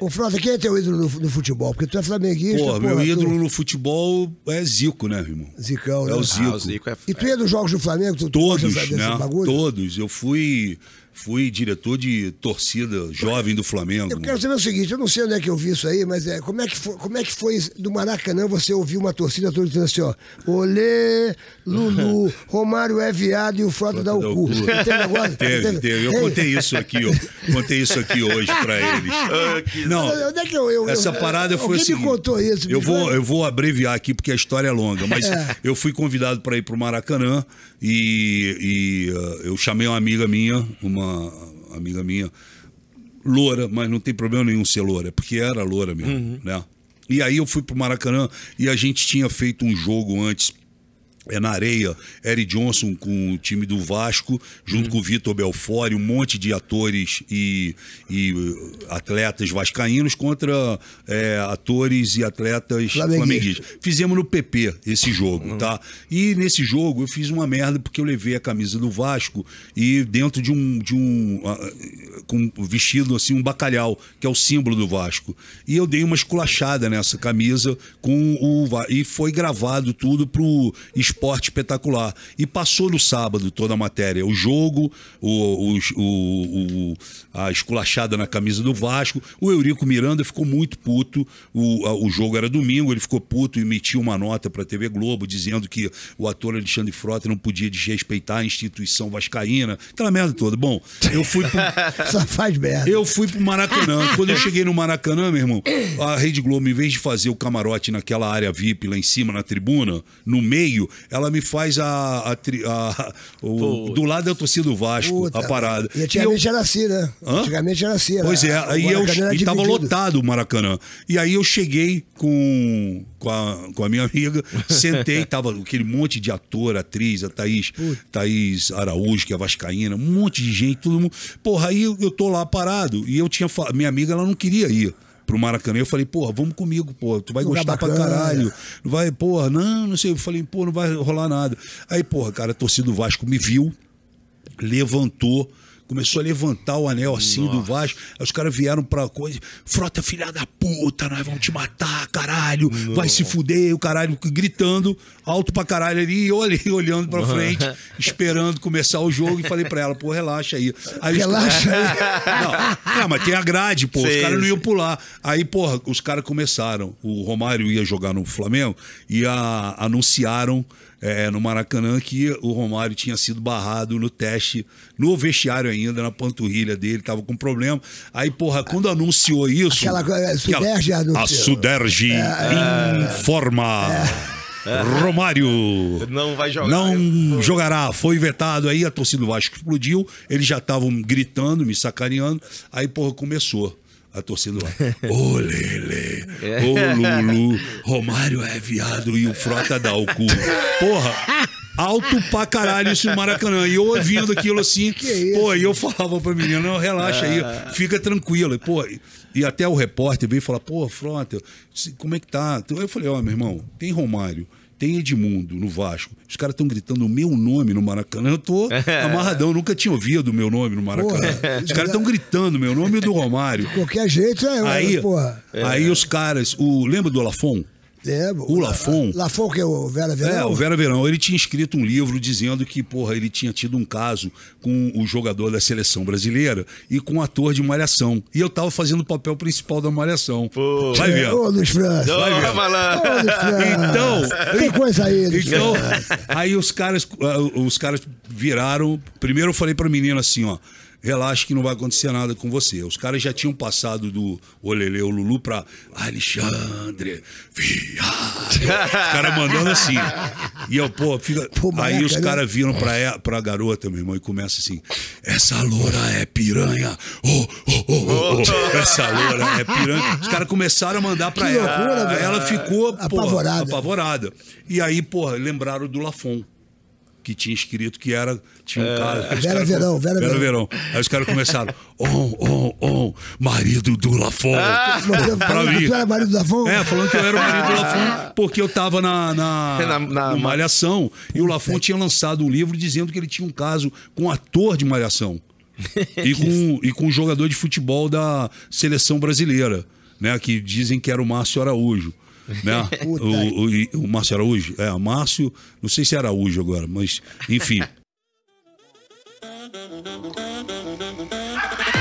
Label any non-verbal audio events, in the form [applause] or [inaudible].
Ô, Frota, quem é teu ídolo no, no futebol? Porque tu é flamenguista. Pô, porra, meu ídolo tu... no futebol é Zico, né, irmão? Zicão, né? É o né? Zico. Ah, o Zico é... E tu ia dos jogos do Flamengo? Tu, todos, tu né? Todos. Eu fui fui diretor de torcida jovem do Flamengo. Eu quero saber o seguinte, eu não sei onde é que eu vi isso aí, mas é, como, é que foi, como é que foi do Maracanã você ouvir uma torcida toda dizendo assim, ó, Olê, Lulu, [laughs] Romário é viado e o Frota dá o cu. cu. Agora, teve, teve. Eu contei isso aqui, ó. Contei isso aqui hoje pra [laughs] eles. Ah, não, onde é que eu, eu essa é, parada foi assim. contou isso? Eu vou, eu vou abreviar aqui porque a história é longa, mas é. eu fui convidado pra ir pro Maracanã e, e uh, eu chamei uma amiga minha, uma amiga minha, loura, mas não tem problema nenhum ser loura, é porque era loura mesmo, uhum. né? E aí eu fui pro Maracanã e a gente tinha feito um jogo antes é na areia, Eric Johnson com o time do Vasco, junto uhum. com o Vitor Belfort, um monte de atores e, e uh, atletas vascaínos contra é, atores e atletas flamenguistas. Fizemos no PP esse jogo, uhum. tá? E nesse jogo eu fiz uma merda porque eu levei a camisa do Vasco e dentro de um, de um uh, com vestido assim um bacalhau, que é o símbolo do Vasco. E eu dei uma esculachada nessa camisa com o e foi gravado tudo pro esporte espetacular. E passou no sábado toda a matéria. O jogo, o, o, o, a esculachada na camisa do Vasco. O Eurico Miranda ficou muito puto. O, o jogo era domingo, ele ficou puto e emitiu uma nota para a TV Globo dizendo que o ator Alexandre Frota não podia desrespeitar a instituição vascaína. Aquela merda toda. Bom, eu fui pro... [laughs] Só faz merda. Eu fui pro Maracanã. Quando eu cheguei no Maracanã, meu irmão, a Rede Globo, em vez de fazer o camarote naquela área VIP lá em cima, na tribuna, no meio, ela me faz a. a, a o, do lado eu torcida do Vasco, Puta, a parada. E antigamente e eu, era assim, né? Hã? Antigamente era assim. Era, pois é, aí eu, e tava lotado o Maracanã. E aí eu cheguei com, com, a, com a minha amiga, sentei, [laughs] tava aquele monte de ator, atriz, a Thaís, Thaís Araújo, que é vascaína, um monte de gente, todo mundo. Porra, aí eu, eu tô lá parado. E eu tinha. Minha amiga, ela não queria ir pro Maracanã. Eu falei, porra, vamos comigo, porra, tu vai Lugar gostar bacana. pra caralho. Não vai, porra, não, não sei. Eu falei, pô, não vai rolar nada. Aí, porra, cara, a torcida do Vasco me viu, levantou Começou a levantar o anel assim Nossa. do Vasco. Aí os caras vieram pra coisa. Frota, filha da puta, nós vamos te matar, caralho. Não. Vai se fuder, o caralho. Gritando alto pra caralho ali. E eu [laughs] ali, olhando pra [laughs] frente, esperando começar o jogo. E falei pra ela, pô, relaxa aí. aí relaxa aí. [laughs] Não, não, mas tem a grade, pô. Sim. Os caras não iam pular. Aí, porra, os caras começaram. O Romário ia jogar no Flamengo e a... anunciaram. É, no Maracanã, que o Romário tinha sido barrado no teste, no vestiário ainda ainda na panturrilha dele, tava com problema. Aí, porra, quando anunciou isso. Aquela é, a Suderge anunciou. A Suderge é, é. informa. É. é. Romário não vai jogar. Não jogará, foi vetado. Aí a torcida do Vasco explodiu, eles já estavam gritando, me sacaneando. Aí, porra, começou a torcida lá. [laughs] Ô Lele, ô Lulu, Romário é viado e o Frota dá o cu. [laughs] Porra, alto pra caralho isso no Maracanã. E eu ouvindo aquilo assim, é pô, e eu falava pra menina, não, relaxa aí, é. fica tranquilo. E, pô, e até o repórter veio falar, pô, Frota, como é que tá? Eu falei, ó, oh, meu irmão, tem Romário tem Edmundo no Vasco. Os caras estão gritando o meu nome no Maracanã. Eu tô [laughs] amarradão, nunca tinha ouvido o meu nome no Maracanã. Porra. Os caras estão gritando meu nome do Romário. De qualquer jeito é eu, aí, porra. Aí é. os caras, o lembra do Olafon? É, o Lafon. Lafon, que é o Vera é, Verão? É, o Vera Verão. Ele tinha escrito um livro dizendo que, porra, ele tinha tido um caso com o jogador da seleção brasileira e com um ator de Malhação. E eu tava fazendo o papel principal da Malhação. Pô. Vai ver. Ô, Luiz França. Vai ver. França. Então. Tem coisa aí, Luiz Então, França. aí os caras, ah, os caras viraram. Primeiro eu falei pra menina assim, ó relaxa que não vai acontecer nada com você. Os caras já tinham passado do Olele, o Lulu pra Alexandre, viado. Os caras mandando assim. E eu, pô, fica. Pô, aí os é, caras né? viram pra, pra garota, meu irmão, e começa assim: essa loura é piranha. Oh, oh, oh, oh, oh. Essa loura é piranha. Os caras começaram a mandar pra que ela. Loucura, ela ficou, pô, apavorada. E aí, pô, lembraram do Lafon que tinha escrito que era. Tinha um é, cara. Vera Verão, Vera, Vera Verão. Verão. Aí os caras começaram. On, on, on, marido do Lafon. Ah, pra mim. Tu era marido do Lafon? É, falando que eu era o marido do ah. Lafon, porque eu tava na, na, é, na, na Malhação. E o Lafon tinha lançado um livro dizendo que ele tinha um caso com um ator de Malhação. e, com, [laughs] e com um jogador de futebol da seleção brasileira, né? Que dizem que era o Márcio Araújo né? [laughs] o, o, o Márcio Araújo, é, Márcio, não sei se é Araújo agora, mas enfim. [laughs]